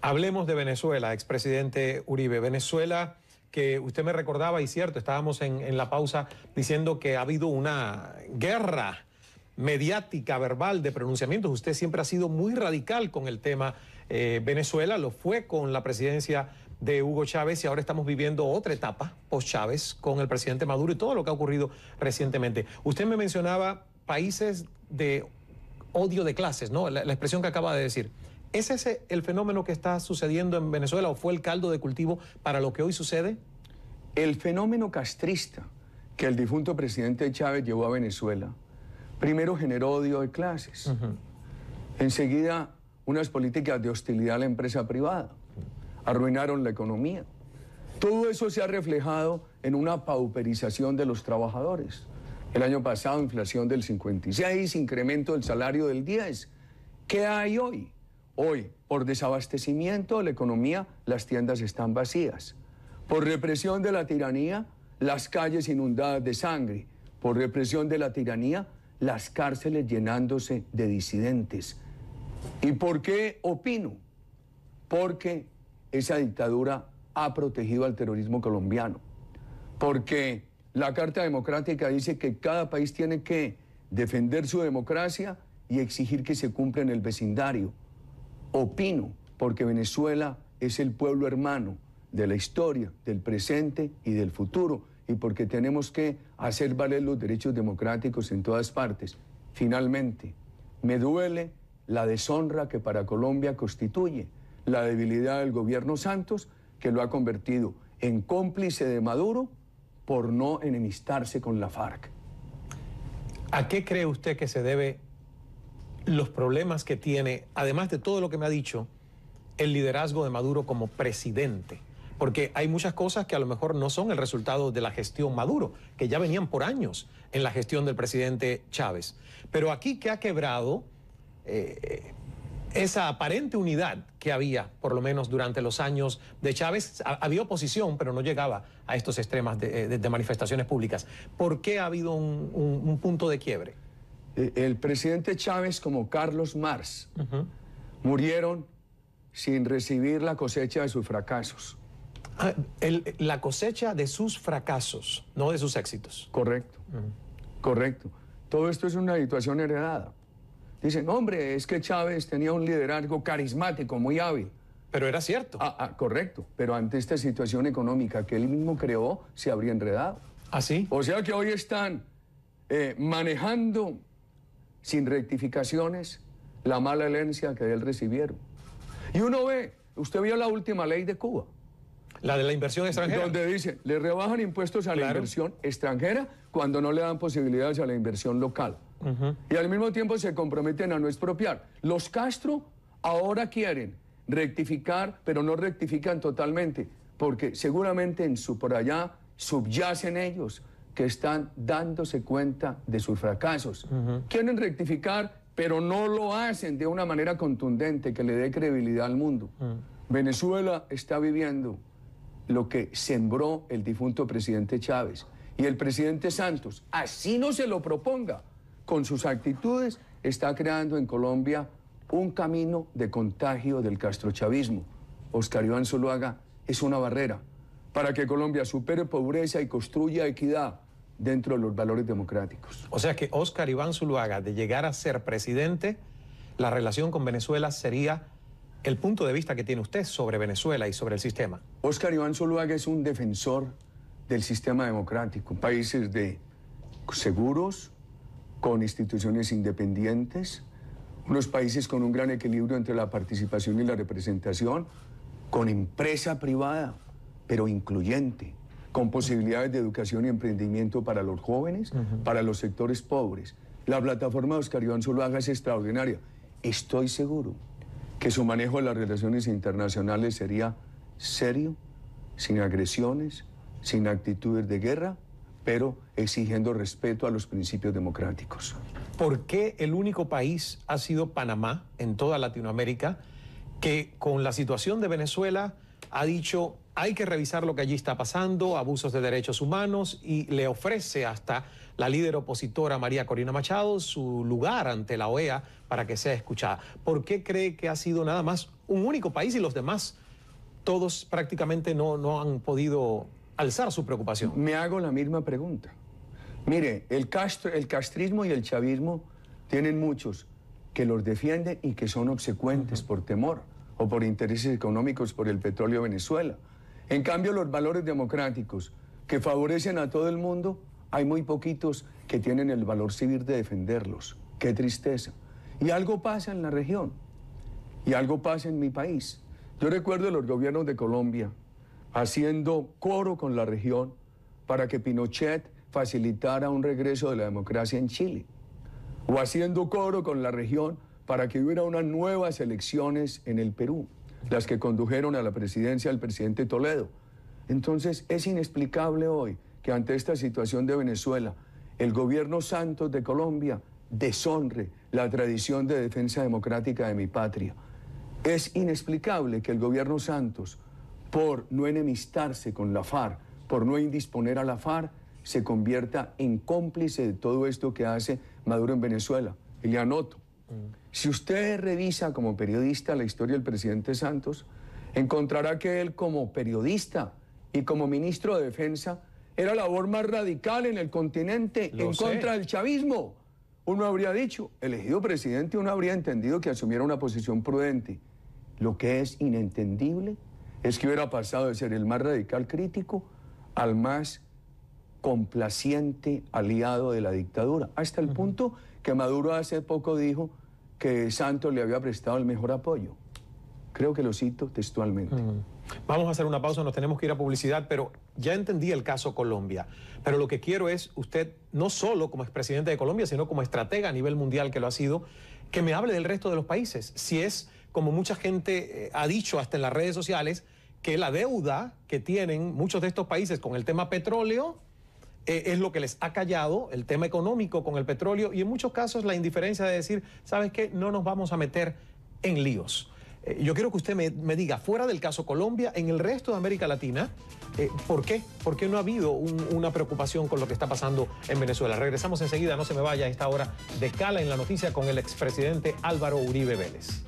Hablemos de Venezuela, expresidente Uribe. Venezuela, que usted me recordaba, y cierto, estábamos en, la pausa diciendo que ha habido una guerra mediática, verbal, de pronunciamientos. Usted siempre ha sido muy radical con el tema eh, Venezuela, lo fue con la presidencia de Hugo Chávez y ahora estamos viviendo otra etapa post-Chávez con el presidente Maduro y todo lo que ha ocurrido recientemente. Usted me mencionaba países de odio de clases, ¿no? la expresión que acaba de decir. ¿Es ese el fenómeno que está sucediendo en Venezuela o fue el caldo de cultivo para lo que hoy sucede? El fenómeno castrista que el difunto presidente Chávez llevó a Venezuela, primero generó odio de clases, enseguida unas políticas de hostilidad a la empresa privada, arruinaron la economía. Todo eso se ha reflejado en una pauperización de los trabajadores. El año pasado inflación del 56, incremento del salario del 10. ¿Qué hay hoy? Hoy, por desabastecimiento de la economía, las tiendas están vacías. Por represión de la tiranía, las calles inundadas de sangre. Por represión de la tiranía, las cárceles llenándose de disidentes. ¿Y por qué opino? Porque esa dictadura ha protegido al terrorismo colombiano. Porque la Carta Democrática dice que cada país tiene que defender su democracia y exigir que se cumpla en el vecindario. Opino, porque Venezuela es el pueblo hermano de la historia, del presente y del futuro, y porque tenemos que hacer valer los derechos democráticos en todas partes. Finalmente, me duele la deshonra que para Colombia constituye la debilidad del gobierno Santos, que lo ha convertido en cómplice de Maduro por no enemistarse con la FARC. ¿A qué cree usted que se debe los problemas que tiene, además de todo lo que me ha dicho, el liderazgo de Maduro como presidente. Porque hay muchas cosas que a lo mejor no son el resultado de la gestión Maduro, que ya venían por años en la gestión del presidente Chávez. Pero aquí que ha quebrado eh, esa aparente unidad que había, por lo menos durante los años de Chávez, había oposición, pero no llegaba a estos extremos de, eh, manifestaciones públicas. ¿Por qué ha habido un punto de quiebre? Eh, el presidente Chávez como Carlos Marx murieron sin recibir la cosecha de sus fracasos. Ah, la cosecha de sus fracasos, no de sus éxitos. Correcto, correcto. Todo esto es una situación heredada. Dicen, hombre, es que Chávez tenía un liderazgo carismático, muy hábil. Pero era cierto. Ah, ah, correcto, pero ante esta situación económica que él mismo creó, se habría enredado. Así. O sea que hoy están eh, manejando sin rectificaciones, la mala herencia que él recibieron. Y uno ve, usted vio la última ley de Cuba. La de la inversión extranjera. Donde dice, le rebajan impuestos a la inversión extranjera cuando no le dan posibilidades a la inversión local. Y al mismo tiempo se comprometen a no expropiar. Los Castro ahora quieren rectificar, pero no rectifican totalmente, porque seguramente en su por allá subyacen ellos que están dándose cuenta de sus fracasos. Quieren rectificar, pero no lo hacen de una manera contundente que le dé credibilidad al mundo. Venezuela está viviendo lo que sembró el difunto presidente Chávez y el presidente Santos, así no se lo proponga, con sus actitudes está creando en Colombia un camino de contagio del castrochavismo. Oscar Iván Zuluaga es una barrera para que Colombia supere pobreza y construya equidad dentro de los valores democráticos. O sea que Oscar Iván Zuluaga, de llegar a ser presidente, la relación con Venezuela sería el punto de vista que tiene usted sobre Venezuela y sobre el sistema. Oscar Iván Zuluaga es un defensor del sistema democrático, países de seguros, con instituciones independientes, unos países con un gran equilibrio entre la participación y la representación, con empresa privada, pero incluyente, con posibilidades de educación y emprendimiento para los jóvenes, para los sectores pobres. La plataforma de Oscar Iván Zuluaga es extraordinaria. Estoy seguro que su manejo de las relaciones internacionales sería serio, sin agresiones, sin actitudes de guerra, pero exigiendo respeto a los principios democráticos. ¿Por qué el único país ha sido Panamá en toda Latinoamérica que con la situación de Venezuela ha dicho hay que revisar lo que allí está pasando, abusos de derechos humanos, y le ofrece hasta la líder opositora María Corina Machado su lugar ante la OEA para que sea escuchada. ¿Por qué cree que ha sido nada más un único país y los demás, todos prácticamente no, han podido alzar su preocupación? Me hago la misma pregunta. Mire, el, castro, el castrismo y el chavismo tienen muchos que los defienden y que son obsecuentes por temor o por intereses económicos por el petróleo Venezuela en cambio, los valores democráticos que favorecen a todo el mundo, hay muy poquitos que tienen el valor civil de defenderlos. Qué tristeza. Y algo pasa en la región, y algo pasa en mi país. Yo recuerdo los gobiernos de Colombia haciendo coro con la región para que Pinochet facilitara un regreso de la democracia en Chile, o haciendo coro con la región para que hubiera unas nuevas elecciones en el Perú las que condujeron a la presidencia del presidente Toledo. Entonces es inexplicable hoy que ante esta situación de Venezuela, el gobierno Santos de Colombia deshonre la tradición de defensa democrática de mi patria. Es inexplicable que el gobierno Santos, por no enemistarse con la FARC, por no indisponer a la FARC, se convierta en cómplice de todo esto que hace Maduro en Venezuela. anoto. Si usted revisa como periodista la historia del presidente Santos, encontrará que él como periodista y como ministro de Defensa era la labor más radical en el continente en contra del chavismo. Uno habría dicho, elegido presidente, uno habría entendido que asumiera una posición prudente. Lo que es inentendible es que hubiera pasado de ser el más radical crítico al más complaciente aliado de la dictadura, hasta el punto que Maduro hace poco dijo que Santos le había prestado el mejor apoyo. Creo que lo cito textualmente. Vamos a hacer una pausa, nos tenemos que ir a publicidad, pero ya entendí el caso Colombia. Pero lo que quiero es usted, no solo como expresidente de Colombia, sino como estratega a nivel mundial que lo ha sido, que me hable del resto de los países. Si es, como mucha gente eh, ha dicho hasta en las redes sociales, que la deuda que tienen muchos de estos países con el tema petróleo eh, es lo que les ha callado el tema económico con el petróleo y en muchos casos la indiferencia de decir, ¿sabes qué? No nos vamos a meter en líos. Eh, yo quiero que usted me, diga, fuera del caso Colombia, en el resto de América Latina, eh, ¿por qué? ¿Por qué no ha habido una preocupación con lo que está pasando en Venezuela? Regresamos enseguida, no se me vaya a esta hora de cala en la noticia con el expresidente Álvaro Uribe Vélez.